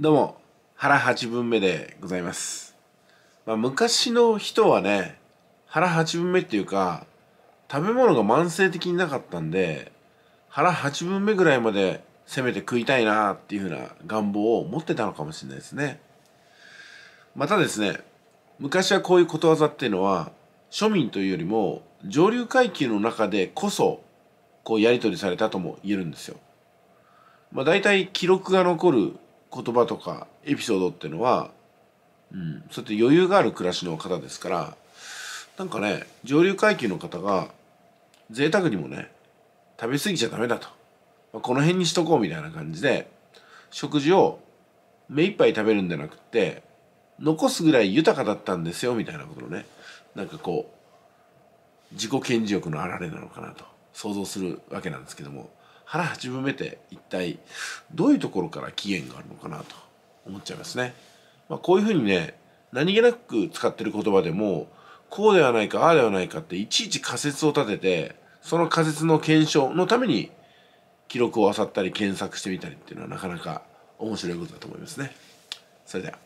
どうも、腹八分目でございます。まあ、昔の人はね、腹八分目っていうか、食べ物が慢性的になかったんで、腹八分目ぐらいまでせめて食いたいなっていうふうな願望を持ってたのかもしれないですね。またですね、昔はこういうことわざっていうのは、庶民というよりも上流階級の中でこそ、こうやり取りされたとも言えるんですよ。まあ、大体記録が残る言葉とかエピソードっていうのは、うん、そうやって余裕がある暮らしの方ですからなんかね上流階級の方が贅沢にもね食べ過ぎちゃダメだと、まあ、この辺にしとこうみたいな感じで食事を目いっぱい食べるんじゃなくって残すぐらい豊かだったんですよみたいなことのねなんかこう自己顕示欲のあられなのかなと想像するわけなんですけども腹八分目って一体どういうところから起源があるのかなと思っちゃいますね。まあ、こういうふうにね何気なく使ってる言葉でもこうではないかああではないかっていちいち仮説を立ててその仮説の検証のために記録を漁ったり検索してみたりっていうのはなかなか面白いことだと思いますね。それでは。